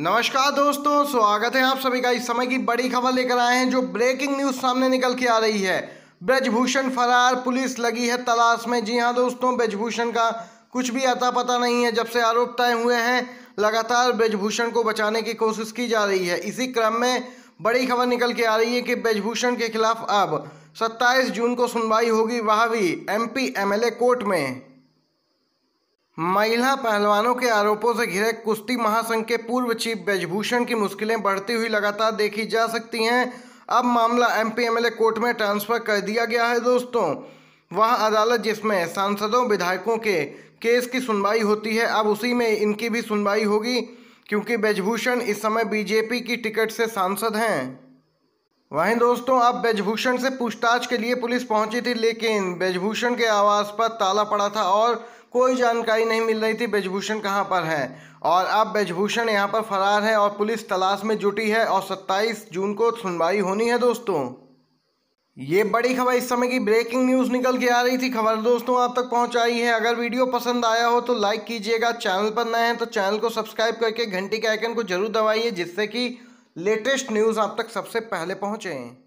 नमस्कार दोस्तों स्वागत है आप सभी का इस समय की बड़ी खबर लेकर आए हैं जो ब्रेकिंग न्यूज सामने निकल के आ रही है ब्रजभूषण फरार पुलिस लगी है तलाश में जी हाँ दोस्तों ब्रजभूषण का कुछ भी आता पता नहीं है जब से आरोप तय हुए हैं लगातार ब्रजभूषण को बचाने की कोशिश की जा रही है इसी क्रम में बड़ी खबर निकल के आ रही है कि ब्रजभूषण के खिलाफ अब 27 जून को सुनवाई होगी वहाँ भी एमपी एमएलए कोर्ट में महिला पहलवानों के आरोपों से घिरे कुश्ती महासंघ के पूर्व चीफ ब्रजभूषण की मुश्किलें बढ़ती हुई लगातार देखी जा सकती हैं अब मामला एमपी एमएलए कोर्ट में ट्रांसफर कर दिया गया है दोस्तों वह अदालत जिसमें सांसदों विधायकों के केस की सुनवाई होती है अब उसी में इनकी भी सुनवाई होगी क्योंकि ब्रजभूषण इस समय बीजेपी की टिकट से सांसद हैं वहीं दोस्तों अब ब्रजभूषण से पूछताछ के लिए पुलिस पहुंची थी लेकिन ब्रजभूषण के आवास पर ताला पड़ा था और कोई जानकारी नहीं मिल रही थी ब्रजभूषण कहाँ पर है और अब ब्रजभूषण यहाँ पर फरार है और पुलिस तलाश में जुटी है और 27 जून को सुनवाई होनी है दोस्तों ये बड़ी खबर इस समय की ब्रेकिंग न्यूज़ निकल के आ रही थी खबर दोस्तों आप तक पहुंचाई है अगर वीडियो पसंद आया हो तो लाइक कीजिएगा चैनल पर नए हैं तो चैनल को सब्सक्राइब करके घंटी के आइकन को जरूर दबाइए जिससे कि लेटेस्ट न्यूज़ आप तक सबसे पहले पहुंचे